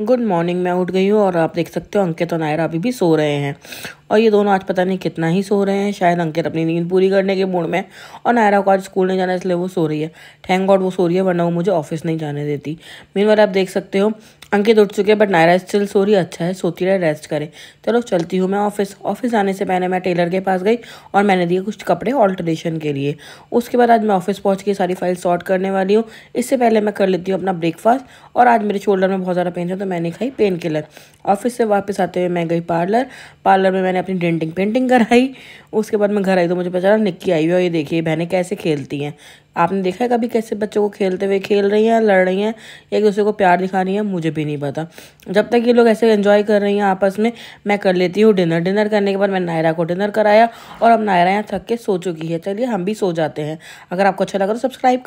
good morning मैं उठ गई हूँ और आप देख सकते हो अंकित और नायरा अभी भी सो रहे हैं और ये दोनों आज पता नहीं कितना ही सो रहे हैं शायद अंकित अपनी नींद पूरी करने के मूड में और नायरा को आज स्कूल नहीं जाना इसलिए वो सो रही है थैंक गॉड वो सो रही है वरना वो मुझे ऑफिस नहीं जाने देती मीन आप देख सकते हो अंकित उठ चुके हैं बट नायरा स्टिल सो रही अच्छा है सोती रहे रेस्ट करें चलो चलती हूँ मैं ऑफिस ऑफिस जाने से पहले मैं टेलर के पास गई और मैंने दिए कुछ कपड़े ऑल्ट्रेशन के लिए उसके बाद आज मैं ऑफिस पहुँच के सारी फाइल सॉर्ट करने वाली हूँ इससे पहले मैं कर लेती हूँ अपना ब्रेकफास्ट और आज मेरे शोल्डर में बहुत ज़्यादा पेन था तो मैंने खाई पेन किलर ऑफिस से वापस आते हुए मैं गई पार्लर पार्लर में मैंने मैंने अपनी डेंटिंग पेंटिंग कराई उसके बाद मैं घर आई तो मुझे पता चला निक्की आई हुई और ये देखिए बहनें कैसे खेलती हैं आपने देखा है कभी कैसे बच्चों को खेलते हुए खेल रही हैं लड़ रही हैं एक दूसरे को प्यार दिखा रही हैं मुझे भी नहीं पता जब तक ये लोग ऐसे इन्जॉय कर रही हैं आपस में मैं कर लेती हूँ डिनर डिनर करने के बाद मैंने नायरा को डिनर कराया और अब नायरा यहाँ थक के सो चुकी है चलिए हम भी सो जाते हैं अगर आपको अच्छा लगा तो सब्सक्राइब